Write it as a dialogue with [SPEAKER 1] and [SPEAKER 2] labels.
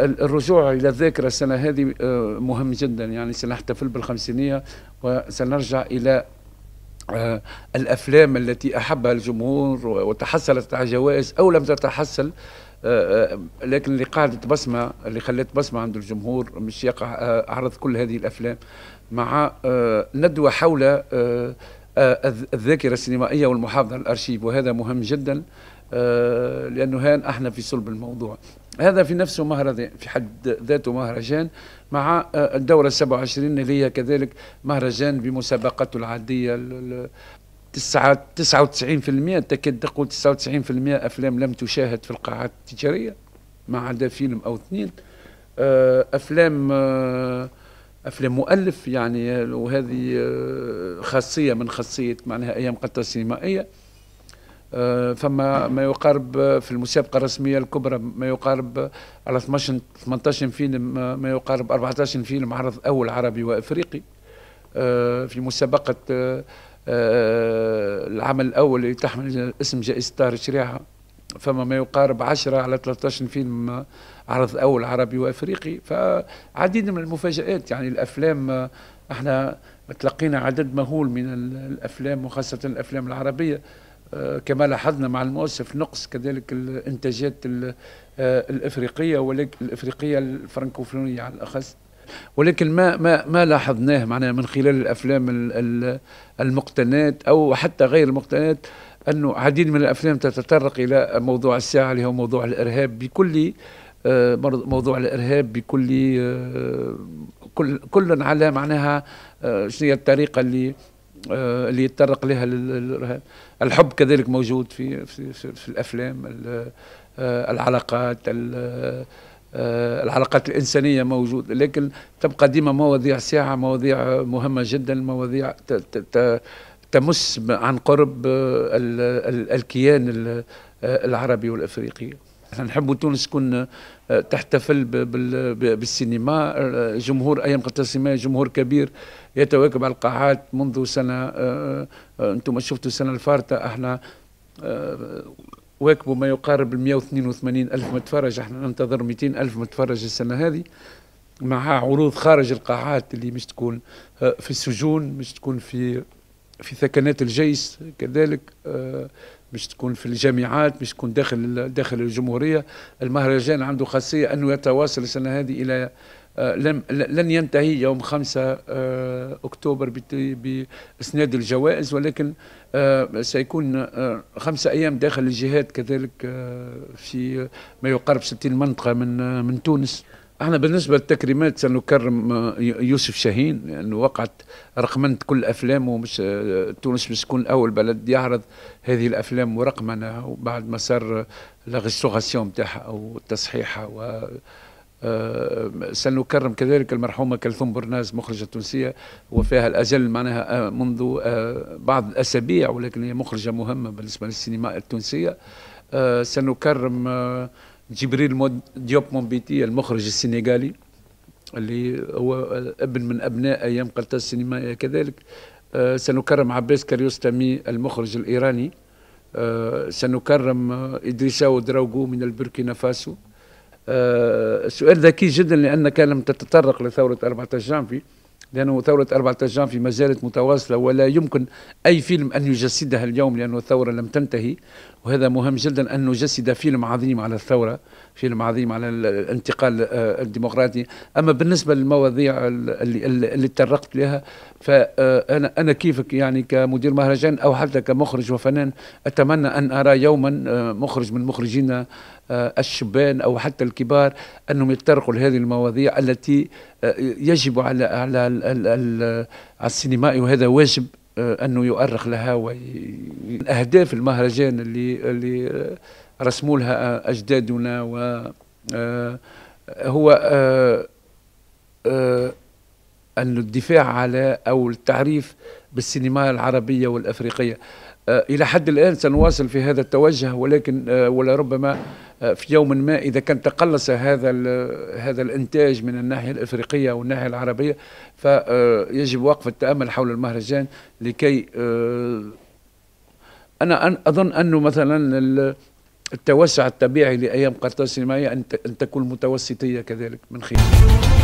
[SPEAKER 1] الرجوع الى الذاكره السنه هذه آه، مهم جدا يعني سنحتفل بالخمسينيه وسنرجع الى آه، الافلام التي احبها الجمهور وتحصلت على جوائز او لم تتحصل آه، لكن اللي قعدت بصمه اللي خلت بصمه عند الجمهور مش يقع عرض كل هذه الافلام مع ندوه حول الذاكره السينمائيه والمحافظه على الارشيف وهذا مهم جدا لانه هان احنا في صلب الموضوع هذا في نفسه مهرجان في حد ذاته مهرجان مع آه، الدورة 27 اللي هي كذلك مهرجان بمسابقته العادية 99% تكاد تقول 99% أفلام لم تشاهد في القاعات التجارية ما عدا فيلم أو اثنين آه، أفلام آه، افلام مؤلف يعني وهذه خاصيه من خاصيه معناها ايام قطر السينمائيه آه، فما ما يقارب في المسابقه الرسميه الكبرى ما يقارب على 12 18 فيلم ما يقارب 14 فيلم عرض اول عربي وافريقي آه، في مسابقه آه، العمل الاول اللي تحمل اسم جائزه طاهر شريعه فما ما يقارب 10 على 13 فيلم عرض اول عربي وافريقي فعديد من المفاجات يعني الافلام احنا تلقينا عدد مهول من الافلام وخاصه الافلام العربيه آه، كما لاحظنا مع المؤسف نقص كذلك الانتاجات آه، الافريقيه ولكن الافريقيه الفرنكوفونيه على الاخص ولكن ما ما ما لاحظناه معناها من خلال الافلام المقتنات او حتى غير المقتنات انه عديد من الافلام تتطرق الى موضوع الساعه اللي هو موضوع الارهاب بكل آه، موضوع الارهاب بكل كل كل على معناها شنو هي الطريقه اللي آه، اللي يتطرق لها للرهاب الحب كذلك موجود في في, في, في الافلام آه، العلاقات آه، العلاقات الإنسانية موجودة لكن تبقى ديما مواضيع ساعة مواضيع مهمة جدا مواضيع تمس عن قرب الكيان العربي والأفريقي احنا نحبوا تونس تكون آه، تحتفل بالسينما آه، جمهور ايام قطاسمه جمهور كبير يتواكب على القاعات منذ سنه آه، انتم شفتوا السنه الفارطه احنا واكبوا ما يقارب ال 182 ألف متفرج احنا ننتظر 200 ألف متفرج السنة هذه مع عروض خارج القاعات اللي مش تكون في السجون مش تكون في في ثكنات الجيش كذلك باش تكون في الجامعات باش تكون داخل داخل الجمهوريه المهرجان عنده خاصيه انه يتواصل السنه هذه الى آه، لم لن ينتهي يوم 5 آه، اكتوبر باسناد الجوائز ولكن آه، سيكون خمسة ايام داخل الجهات كذلك في ما يقارب 60 منطقه من من تونس احنا بالنسبه للتكريمات سنكرم آه، يوسف شاهين لانه يعني وقعت رقمنت كل افلامه مش آه، تونس مش تكون اول بلد يعرض هذه الافلام ورقمنها وبعد ما صار لا ريستوراسيون تاعها او تصحيحها و آه، سنكرم كذلك المرحومه كلثوم برناز مخرجه تونسيه وفيها الاجل معناها منذ بعض الاسابيع ولكن هي مخرجه مهمه بالنسبه للسينما التونسيه سنكرم جبريل ديوب مومبيتي المخرج السنغالي اللي هو ابن من ابناء ايام قلت السينما كذلك آه، سنكرم عباس كريوستامي المخرج الايراني آه، سنكرم ادريساو دراوغو من البوركينا فاسو آه، سؤال ذكي جدا لانك لم تتطرق لثوره 14 جانفي لأنه ثورة 14 جانفي ما زالت متواصلة ولا يمكن أي فيلم أن يجسدها اليوم لأنه الثورة لم تنتهي وهذا مهم جدا أن نجسد فيلم عظيم على الثورة فيلم عظيم على الانتقال آه، الديمقراطي أما بالنسبة للمواضيع اللي, اللي تطرقت لها فأنا آه، أنا كيفك يعني كمدير مهرجان أو حتى كمخرج وفنان أتمنى أن أرى يوما آه، مخرج من مخرجينا آه، الشبان او حتى الكبار انهم يتطرقوا لهذه المواضيع التي آه، يجب على على السينمائي وهذا واجب آه، انه يؤرخ لها واهداف المهرجان اللي اللي رسموا لها اجدادنا و هو ان الدفاع على او التعريف بالسينما العربية والأفريقية آه، إلى حد الآن سنواصل في هذا التوجه ولكن آه، ولربما آه، في يوم ما إذا كان تقلص هذا هذا الإنتاج من الناحية الأفريقية والناحية العربية فيجب وقف التأمل حول المهرجان لكي أنا أظن أنه مثلا التوسع الطبيعي لأيام قرطاس السينمائية أن تكون متوسطية كذلك من خلال